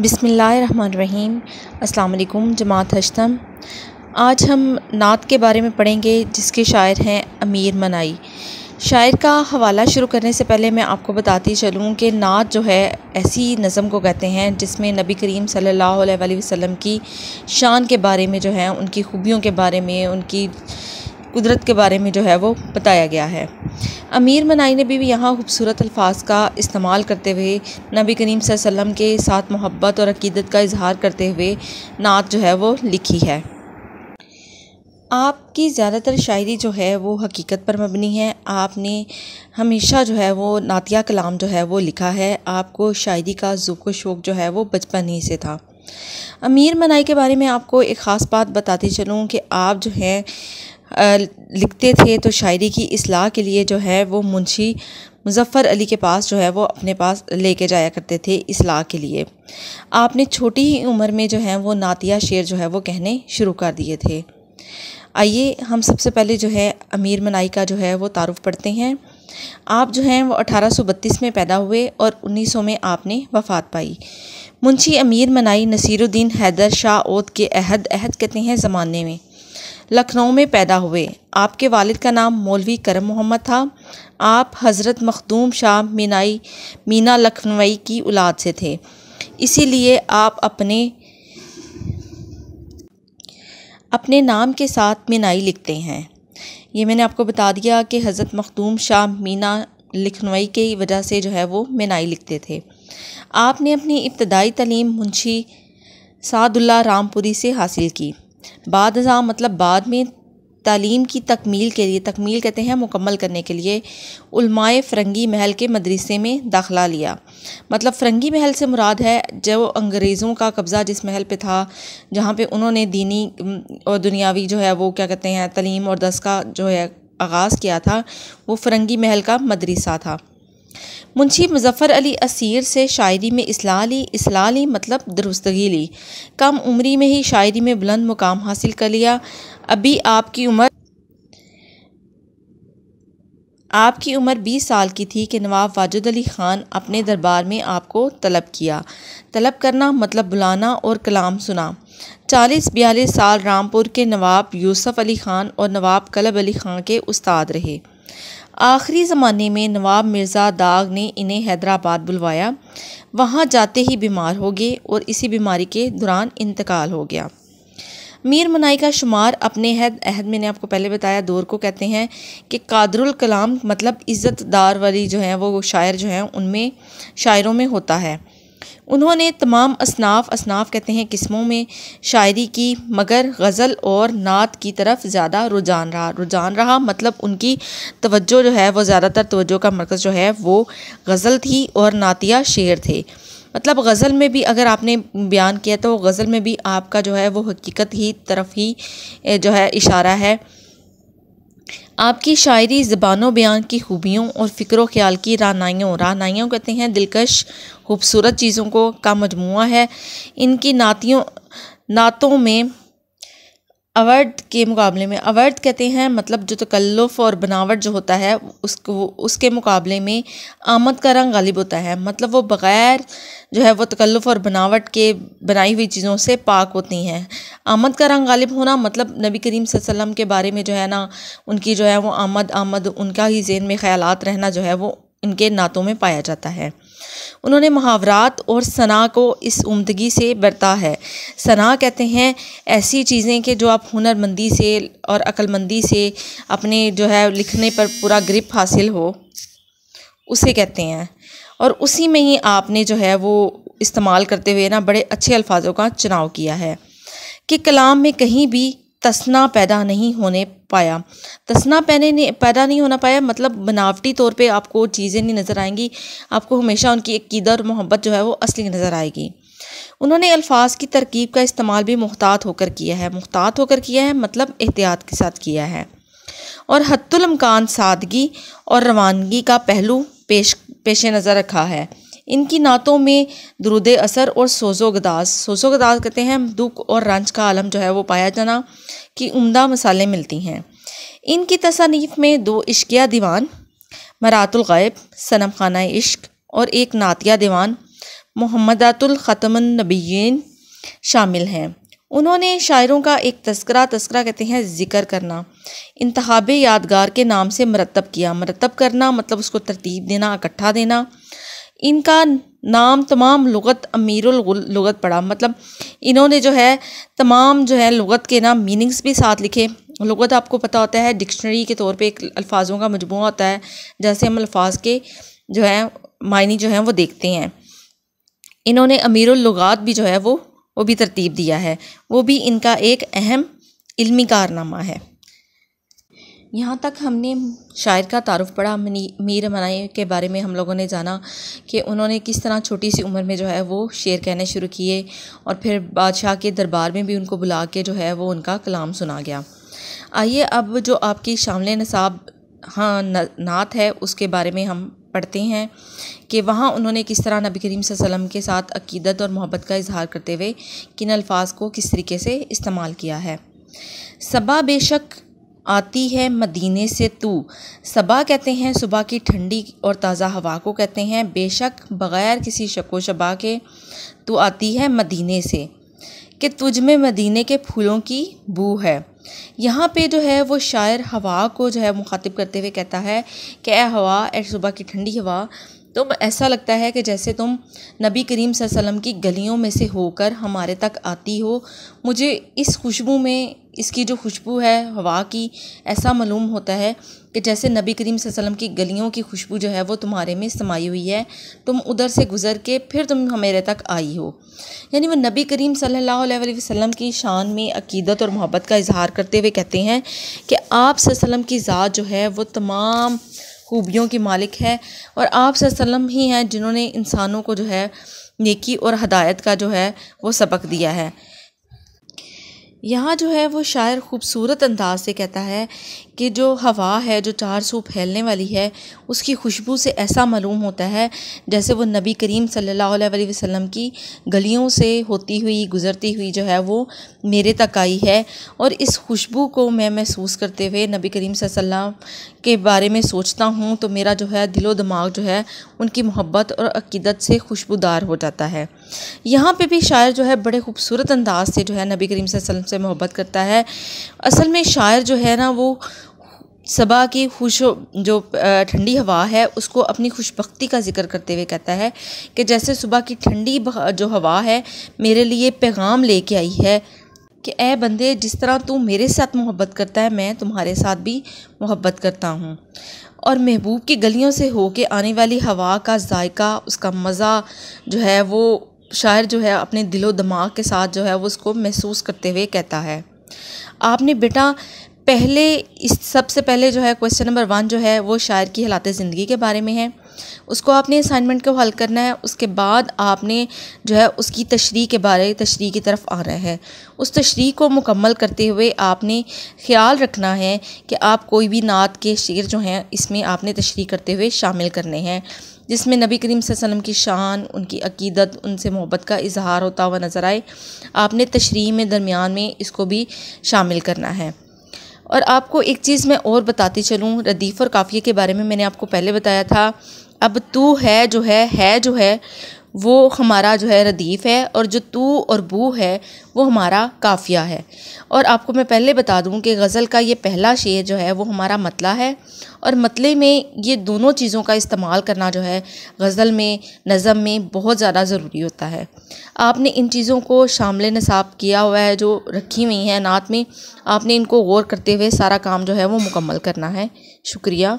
बिसमीम् अल्लाम जमात हशतम आज हम नात के बारे में पढ़ेंगे जिसके शायर हैं अमीर मनाई शायर का हवाला शुरू करने से पहले मैं आपको बताती चलूँ कि नात जो है ऐसी नज़म को कहते हैं जिसमें नबी करीम सल्लल्लाहु अलैहि वसल्लम की शान के बारे में जो है उनकी खूबियों के बारे में उनकी कुदरत के बारे में जो है वो बताया गया है अमीर मनाई ने भी यहाँ खूबसूरत अल्फाज का इस्तेमाल करते हुए नबी करीम वसम के साथ मोहब्बत और अकीदत का इजहार करते हुए नात जो है वो लिखी है आपकी ज़्यादातर शायरी जो है वो हकीकत पर मबनी है आपने हमेशा जो है वो नातिया कलाम जो है वो लिखा है आपको शायरी का ज़ुक व शौक़ जो है वो बचपन ही से था अमीर मनाई के बारे में आपको एक ख़ास बात बताती चलूँ कि आप जो हैं लिखते थे तो शायरी की असलाह के लिए जो है वो मुंशी मुज़फ़्फ़र अली के पास जो है वो अपने पास लेके जाया करते थे असलाह के लिए आपने छोटी ही उम्र में जो है वो नातिया शेर जो है वो कहने शुरू कर दिए थे आइए हम सबसे पहले जो है अमीर मनाई का जो है वो तारुफ पढ़ते हैं आप जो हैं वो अठारह में पैदा हुए और 1900 में आपने वफ़ात पाई मुंशी अमीर मनाई नसीरुद्दीन हैदर शाह ओद के अहद अहद कहते हैं ज़माने में लखनऊ में पैदा हुए आपके वालिद का नाम मौलवी करम मोहम्मद था आप हज़रत मखदूम शाह मीनाई मीना लखनवई की औलाद से थे इसीलिए आप अपने अपने नाम के साथ मीनाई लिखते हैं ये मैंने आपको बता दिया कि हज़रत मखदूम शाह मीना लिखनवी की वजह से जो है वो मीनाई लिखते थे आपने अपनी इब्तदाई तलीम मुंशी सादुल्ला रामपुरी से हासिल की बाद मतलब बाद में तालीम की तकमील के लिए तकमील कहते हैं मुकम्मल करने के लिए उलमाए फ़रंगी महल के मदरसे में दाखला लिया मतलब फ़रंगी महल से मुराद है जो अंग्रेज़ों का कब्ज़ा जिस महल पे था जहाँ पे उन्होंने दीनी और दुनियावी जो है वो क्या कहते हैं तलीम और दस का जो है आगाज़ किया था वो फ़रंगी महल का मदरसा था मुंशी मुजफ़र अली असीर से शायरी में इसला ली इसला ली मतलब दुरुस्तगी ली कम उम्री में ही शायरी में बुलंद मुकाम हासिल कर लिया अभी आपकी उम्र आपकी उम्र 20 साल की थी कि नवाब वाजिद अली ख़ान अपने दरबार में आपको तलब किया तलब करना मतलब बुलाना और कलाम सुना चालीस बयालीस साल रामपुर के नवाब यूसुफ़ अली ख़ान और नवाब कलब अली ख़ान के उस्ताद रहे आखिरी ज़माने में नवाब मिर्ज़ा दाग ने इन्हें हैदराबाद बुलवाया वहाँ जाते ही बीमार हो गए और इसी बीमारी के दौरान इंतकाल हो गया मीर मनाई का शुमार अपने हैद अहद मैंने आपको पहले बताया दौर को कहते हैं कि कादरुल कलाम मतलब इज़्ज़तदार वाली जो है वो शायर जो हैं उनमें शायरों में होता है उन्होंने तमाम असनाफ असनाफ कहते हैं किस्मों में शायरी की मगर गज़ल और नात की तरफ ज़्यादा रुझान रहा रुझान रहा मतलब उनकी तवज्जो जो है वो ज़्यादातर तवज्जो का मरकज़ जो है वो गज़ल थी और नातिया शेर थे मतलब गज़ल में भी अगर आपने बयान किया तो गज़ल में भी आपका जो है वो हकीकत ही तरफ ही जो है इशारा है आपकी शायरी ज़बानों बयान की खूबियों और फ़िक्र ख्याल की रानाइयों रानाइयों कहते हैं दिलकश खूबसूरत चीज़ों को का मजमू है इनकी नातियों नातों में अवर्ध के मुकाबले में अवर्ध कहते हैं मतलब जो तकल्लुफ़ और बनावट जो होता है उसको उसके मुकाबले में आमद का रंग गालिब होता है मतलब वो बग़ैर जो है वो तकल्लुफ़ और बनावट के बनाई हुई चीज़ों से पाक होती हैं आमद का रंग गालिब होना मतलब नबी करीम वसल्लम के बारे में जो है ना उनकी जो है वो आमद आमद उनका ही जेन में ख्याल रहना जो है वो इनके नातों में पाया जाता है उन्होंने मुहावरात और सना को इस उमदगी से बरता है सना कहते हैं ऐसी चीज़ें कि जो आप हुनरमंदी से और अक्लमंदी से अपने जो है लिखने पर पूरा ग्रिप हासिल हो उसे कहते हैं और उसी में ही आपने जो है वो इस्तेमाल करते हुए ना बड़े अच्छे अल्फाजों का चुनाव किया है कि कलाम में कहीं भी तसना पैदा नहीं होने पाया तस्ना पहने पैदा नहीं होना पाया मतलब बनावटी तौर पे आपको चीज़ें नहीं नज़र आएंगी आपको हमेशा उनकी अकीदा और मोहब्बत जो है वो असली नज़र आएगी उन्होंने अल्फाज की तरकीब का इस्तेमाल भी मुहतात होकर किया है मुहतात होकर किया है मतलब एहतियात के साथ किया है और हतुलमकान सादगी और रवानगी का पहलू पेश पेश नज़र रखा है इनकी नातों में दरुद असर और सोजो गदास सोजो गदास कहते हैं दुख और रंज का आलम जो है वो पाया जाना कि उमदा मसालें मिलती हैं इनकी तसानीफ में दो इश्किया दीवान मरातुलगैब सनम खाना इश्क और एक नातिया दीवान मोहम्मदातुल ख़तमन नबीन शामिल हैं उन्होंने शायरों का एक तस्करा तस्करा कहते हैं ज़िक्र करना इंतहाब यादगार के नाम से मरतब किया मरतब करना मतलब उसको तरतीब देना इकट्ठा देना इनका नाम तमाम लगत अमीरलगत पढ़ा मतलब इन्होंने जो है तमाम जो है लगत के ना मीनिंग्स भी साथ लिखे लगत आपको पता होता है डिक्शनरी के तौर पे एक अल्फाजों का मजमू होता है जैसे हम अल्फाज के जो है मायने जो हैं वो देखते हैं इन्होंने अमीरलगात भी जो है वो वो भी तरतीब दिया है वो भी इनका एक अहम इलमी कारनामा है यहाँ तक हमने शायर का तारुफ पढ़ा मीर मनाई के बारे में हम लोगों ने जाना कि उन्होंने किस तरह छोटी सी उम्र में जो है वो शेर कहने शुरू किए और फिर बादशाह के दरबार में भी उनको बुला के जो है वो उनका कलाम सुना गया आइए अब जो आपकी शामिल नसाब हाँ नात है उसके बारे में हम पढ़ते हैं कि वहाँ उन्होंने किस तरह नबी करीम वसल्लम के साथ अकीदत और मोहब्बत का इजहार करते हुए किन अल्फाज को किस तरीके से इस्तेमाल किया है सबा बेशक आती है मदीने से तू सबा कहते हैं सुबह की ठंडी और ताज़ा हवा को कहते हैं बेशक बग़ैर किसी शको शबा के तू आती है मदीने से कि तुझ में मदीने के फूलों की बू है यहाँ पे जो है वो शायर हवा को जो है मुखातिब करते हुए कहता है कि ए हवा ए सुबह की ठंडी हवा तुम ऐसा लगता है कि जैसे तुम नबी करीम वसल्लम की गलियों में से होकर हमारे तक आती हो मुझे इस खुशबू में इसकी जो खुशबू है हवा की ऐसा मालूम होता है कि जैसे नबी करीम वसल्लम की गलियों की खुशबू जो है वो तुम्हारे में समाई हुई है तुम उधर से गुज़र के फिर तुम हमारे तक आई हो यानी वह नबी करीम सल्लल्लाहु अलैहि वसल्लम की शान में अकीदत और मोहब्बत का इजहार करते हुए कहते हैं कि आप सल्लम की ज़ात जो है वो तमाम खूबियों की मालिक है और आप सल्लम ही हैं जिन्होंने इंसानों को जो है नेकी और हदायत का जो है वो सबक दिया है यहाँ जो है वो शायर ख़ूबसूरत अंदाज से कहता है कि जो हवा है जो चार सू फैलने वाली है उसकी खुशबू से ऐसा मालूम होता है जैसे वो नबी करीम सल्लल्लाहु अलैहि वसल्लम की गलियों से होती हुई गुज़रती हुई जो है वो मेरे तक आई है और इस खुशबू को मैं महसूस करते हुए नबी करीम वसल्लम के बारे में सोचता हूँ तो मेरा जो है दिलो दिमाग जो है उनकी मोहब्बत और अकीदत से खुशबूदार हो जाता है यहाँ पे भी शायर जो है बड़े खूबसूरत अंदाज से जो है नबी करीम वसल्लम से मोहब्बत करता है असल में शायर जो है ना वो सबा की खुश जो ठंडी हवा है उसको अपनी खुशबख्ती का जिक्र करते हुए कहता है कि जैसे सुबह की ठंडी जो हवा है मेरे लिए पैगाम लेके आई है कि ए बंदे जिस तरह तू मेरे साथ मोहब्बत करता है मैं तुम्हारे साथ भी मोहब्बत करता हूँ और महबूब की गलियों से होके आने वाली हवा का जायका उसका मज़ा जो है वो शायर जो है अपने दिलो दिमाग के साथ जो है वो उसको महसूस करते हुए कहता है आपने बेटा पहले इस सबसे पहले जो है क्वेश्चन नंबर वन जो है वो शायर की हालात ज़िंदगी के बारे में है उसको आपने असाइनमेंट को हल करना है उसके बाद आपने जो है उसकी तशरी के बारे तशरी की तरफ आना है उस तशरी को मुकम्मल करते हुए आपने ख्याल रखना है कि आप कोई भी नात के शेर जो हैं इसमें आपने तशरी करते हुए शामिल करने हैं जिसमें नबी करीम वसल्लम की शान उनकी अकीदत उनसे मोहब्बत का इजहार होता हुआ नज़र आए आपने तशरी में दरमियान में इसको भी शामिल करना है और आपको एक चीज़ मैं और बताती चलूँ रदीफ़ और काफ़िए के बारे में मैंने आपको पहले बताया था अब तू है जो है है जो है वो हमारा जो है रदीफ़ है और जो तू और बू है वो हमारा काफ़िया है और आपको मैं पहले बता दूं कि गज़ल का ये पहला शेर जो है वो हमारा मतला है और मतले में ये दोनों चीज़ों का इस्तेमाल करना जो है गज़ल में नज़म में बहुत ज़्यादा ज़रूरी होता है आपने इन चीज़ों को शामिल नसाब किया हुआ है जो रखी हुई हैं नात में आपने इनको गौर करते हुए सारा काम जो है वो मुकम्मल करना है शुक्रिया